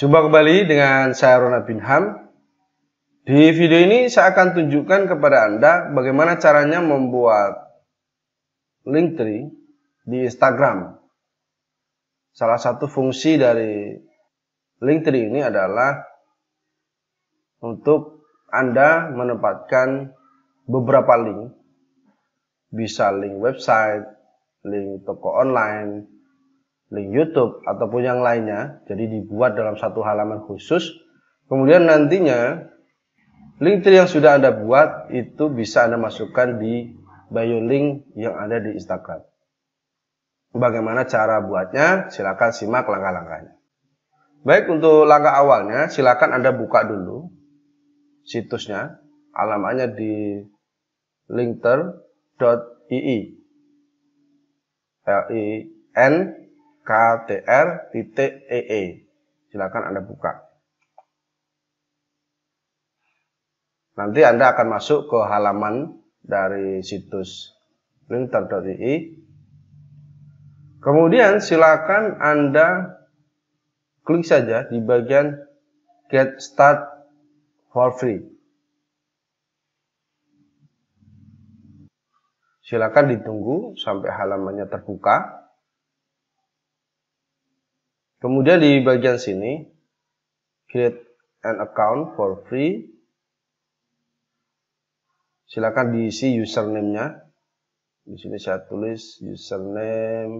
Jumpa kembali dengan saya Rona Binham. Di video ini saya akan tunjukkan kepada Anda bagaimana caranya membuat link tree di Instagram. Salah satu fungsi dari link tree ini adalah untuk Anda menempatkan beberapa link. Bisa link website, link toko online, link YouTube ataupun yang lainnya, jadi dibuat dalam satu halaman khusus. Kemudian nantinya link tree yang sudah Anda buat itu bisa Anda masukkan di bio link yang ada di Instagram. Bagaimana cara buatnya? Silakan simak langkah-langkahnya. Baik untuk langkah awalnya, silakan Anda buka dulu situsnya, alamatnya di linkter.ii. L-I-N ktr.ee. E. Silakan Anda buka. Nanti Anda akan masuk ke halaman dari situs linter.ee. Kemudian silakan Anda klik saja di bagian Get Start for Free. Silakan ditunggu sampai halamannya terbuka. Kemudian di bagian sini, create an account for free. Silakan diisi username-nya. Di sini saya tulis username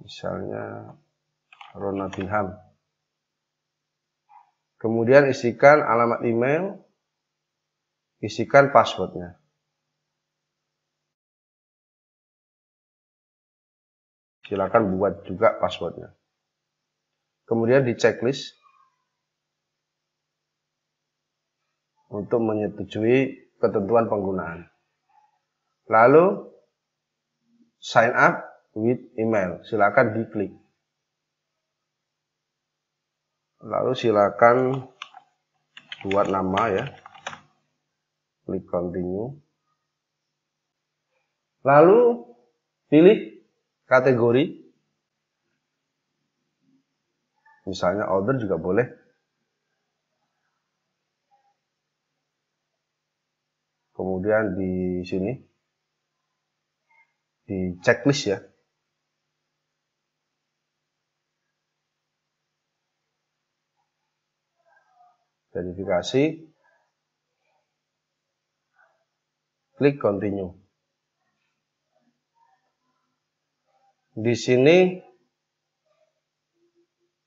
misalnya Ronaldinham. Kemudian isikan alamat email, isikan passwordnya. Silakan buat juga passwordnya. Kemudian di checklist untuk menyetujui ketentuan penggunaan. Lalu sign up with email. Silakan diklik. Lalu silakan buat nama ya. Klik continue. Lalu pilih kategori misalnya order juga boleh kemudian di sini di checklist ya verifikasi klik continue di sini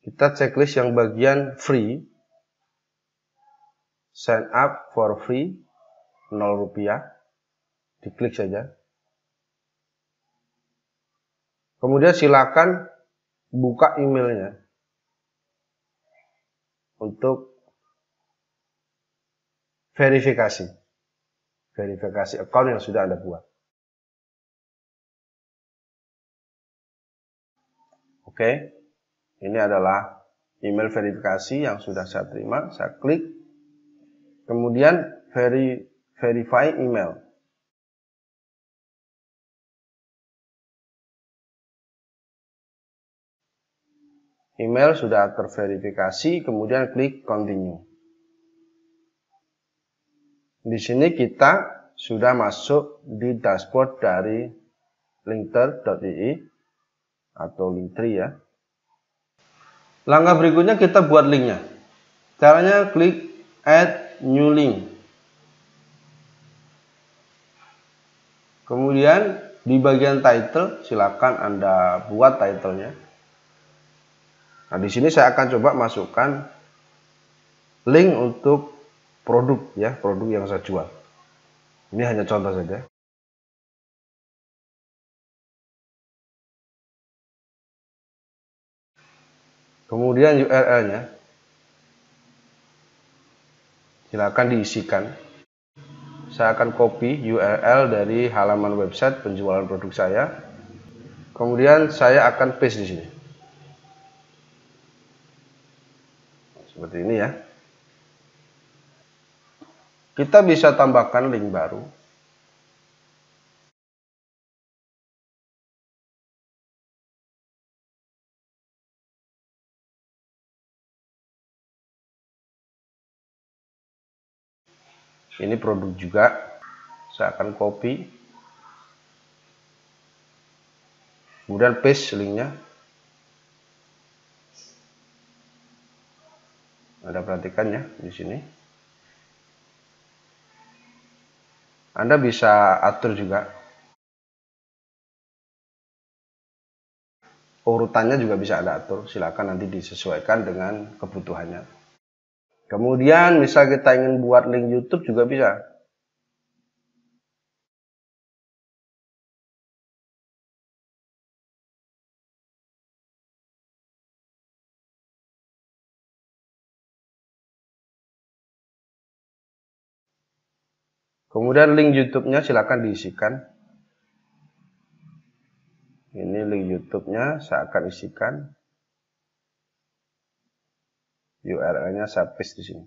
kita checklist yang bagian free sign up for free 0 rupiah diklik saja kemudian silakan buka emailnya untuk verifikasi verifikasi account yang sudah Anda buat Oke, ini adalah email verifikasi yang sudah saya terima. Saya klik, kemudian veri, verify email. Email sudah terverifikasi, kemudian klik continue. Di sini kita sudah masuk di dashboard dari linkter.ie atau link tree ya. Langkah berikutnya kita buat linknya. Caranya klik add new link. Kemudian di bagian title silakan Anda buat titlenya. Nah, di sini saya akan coba masukkan link untuk produk ya, produk yang saya jual. Ini hanya contoh saja. Kemudian URL-nya silakan diisikan. Saya akan copy URL dari halaman website penjualan produk saya. Kemudian saya akan paste di sini. Seperti ini ya. Kita bisa tambahkan link baru ini produk juga saya akan copy kemudian paste linknya Anda perhatikan ya di sini Anda bisa atur juga urutannya juga bisa Anda atur silakan nanti disesuaikan dengan kebutuhannya Kemudian misal kita ingin buat link YouTube juga bisa. Kemudian link YouTube-nya silakan diisikan. Ini link YouTube-nya saya akan isikan. URL-nya saya paste di sini.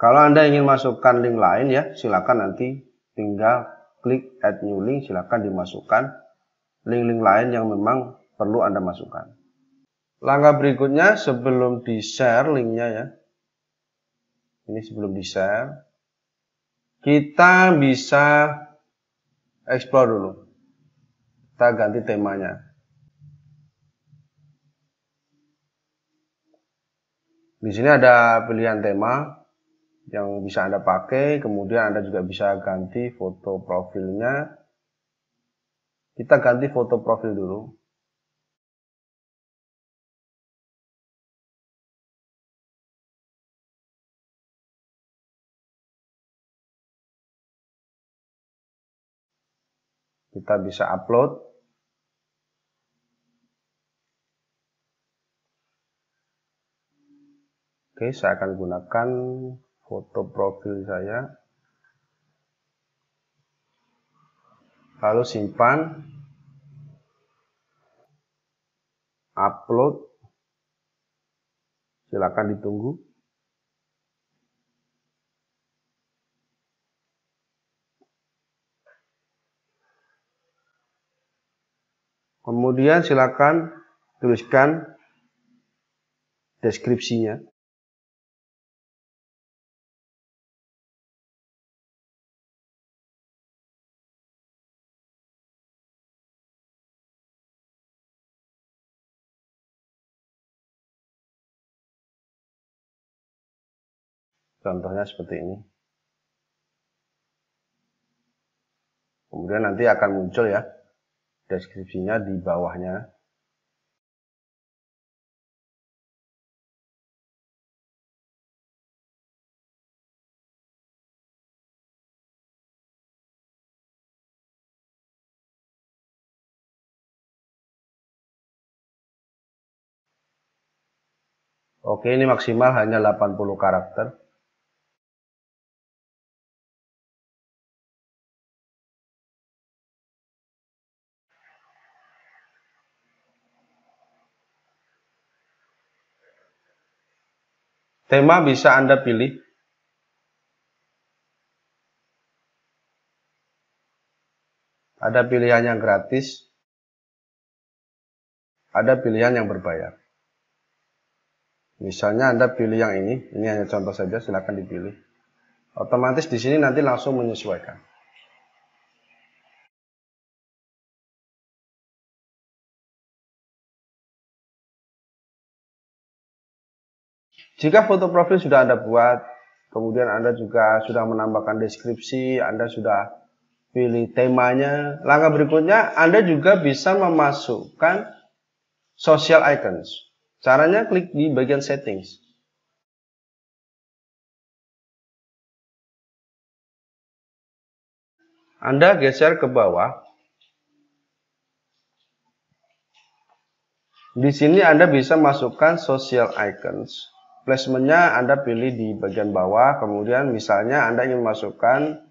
Kalau Anda ingin masukkan link lain ya, silakan nanti tinggal klik add new link, silakan dimasukkan link-link lain yang memang perlu Anda masukkan. Langkah berikutnya sebelum di-share linknya ya. Ini sebelum di-share. Kita bisa explore dulu. Kita ganti temanya. Di sini ada pilihan tema yang bisa Anda pakai, kemudian Anda juga bisa ganti foto profilnya. Kita ganti foto profil dulu. Kita bisa upload. Oke, saya akan gunakan foto profil saya. Lalu simpan. Upload. Silakan ditunggu. Kemudian silakan tuliskan deskripsinya. Contohnya seperti ini. Kemudian nanti akan muncul ya deskripsinya di bawahnya. Oke, ini maksimal hanya 80 karakter. Tema bisa Anda pilih. Ada pilihan yang gratis, ada pilihan yang berbayar. Misalnya Anda pilih yang ini, ini hanya contoh saja, silakan dipilih. Otomatis di sini nanti langsung menyesuaikan. Jika foto profil sudah Anda buat, kemudian Anda juga sudah menambahkan deskripsi, Anda sudah pilih temanya. Langkah berikutnya, Anda juga bisa memasukkan social icons. Caranya klik di bagian settings. Anda geser ke bawah. Di sini Anda bisa masukkan social icons placementnya Anda pilih di bagian bawah. Kemudian misalnya Anda ingin masukkan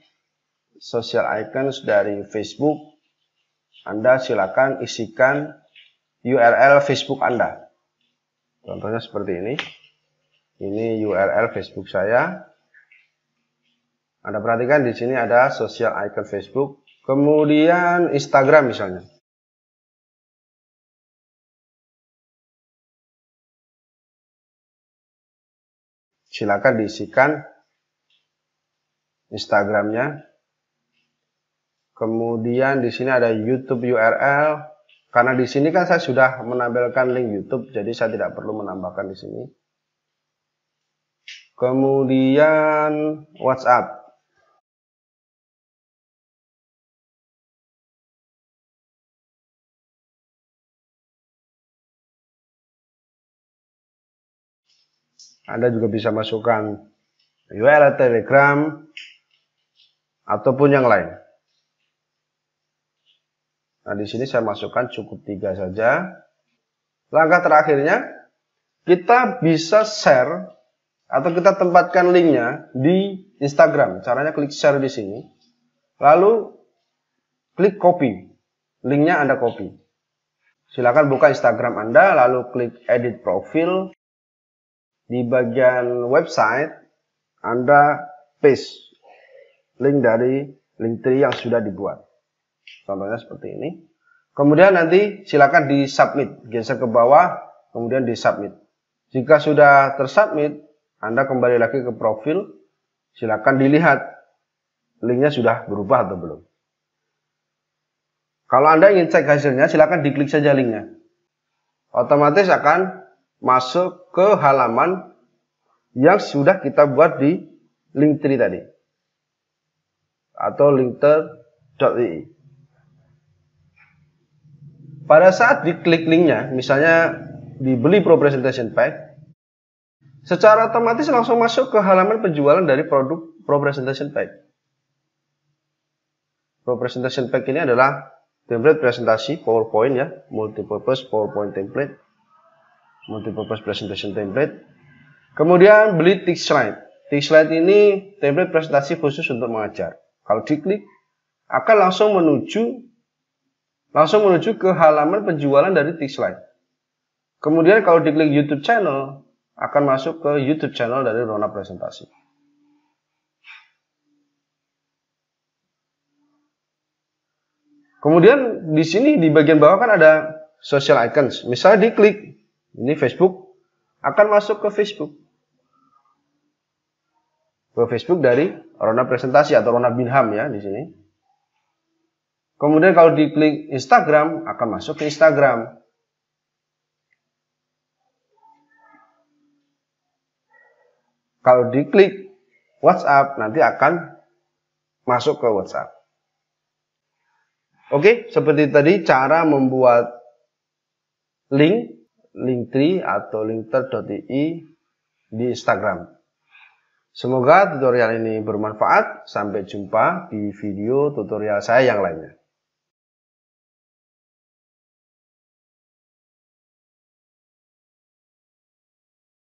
social icons dari Facebook, Anda silakan isikan URL Facebook Anda. Contohnya seperti ini. Ini URL Facebook saya. Anda perhatikan di sini ada social icon Facebook. Kemudian Instagram misalnya. silakan diisikan Instagramnya. Kemudian di sini ada YouTube URL. Karena di sini kan saya sudah menampilkan link YouTube, jadi saya tidak perlu menambahkan di sini. Kemudian WhatsApp. Anda juga bisa masukkan URL Telegram ataupun yang lain. Nah, di sini saya masukkan cukup tiga saja. Langkah terakhirnya, kita bisa share atau kita tempatkan linknya di Instagram. Caranya klik share di sini. Lalu klik copy. Linknya Anda copy. Silakan buka Instagram Anda, lalu klik edit profil di bagian website Anda paste link dari link tree yang sudah dibuat. Contohnya seperti ini. Kemudian nanti silakan di submit, geser ke bawah, kemudian di submit. Jika sudah tersubmit, Anda kembali lagi ke profil, silakan dilihat linknya sudah berubah atau belum. Kalau Anda ingin cek hasilnya, silakan diklik saja linknya. Otomatis akan masuk ke halaman yang sudah kita buat di link linktree tadi atau link linktree.ii. E. Pada saat diklik linknya, misalnya dibeli Pro Presentation Pack, secara otomatis langsung masuk ke halaman penjualan dari produk Pro Presentation Pack. Pro Presentation Pack ini adalah template presentasi PowerPoint ya, multipurpose PowerPoint template multipurpose presentation template. Kemudian beli text slide. Text slide ini template presentasi khusus untuk mengajar. Kalau diklik akan langsung menuju langsung menuju ke halaman penjualan dari text slide. Kemudian kalau diklik YouTube channel akan masuk ke YouTube channel dari Rona Presentasi. Kemudian di sini di bagian bawah kan ada social icons. Misalnya diklik ini Facebook akan masuk ke Facebook. Ke Facebook dari Rona presentasi atau Rona binham ya di sini. Kemudian kalau diklik Instagram akan masuk ke Instagram. Kalau diklik WhatsApp nanti akan masuk ke WhatsApp. Oke, seperti tadi cara membuat link linktree atau linkter.ii di Instagram. Semoga tutorial ini bermanfaat. Sampai jumpa di video tutorial saya yang lainnya.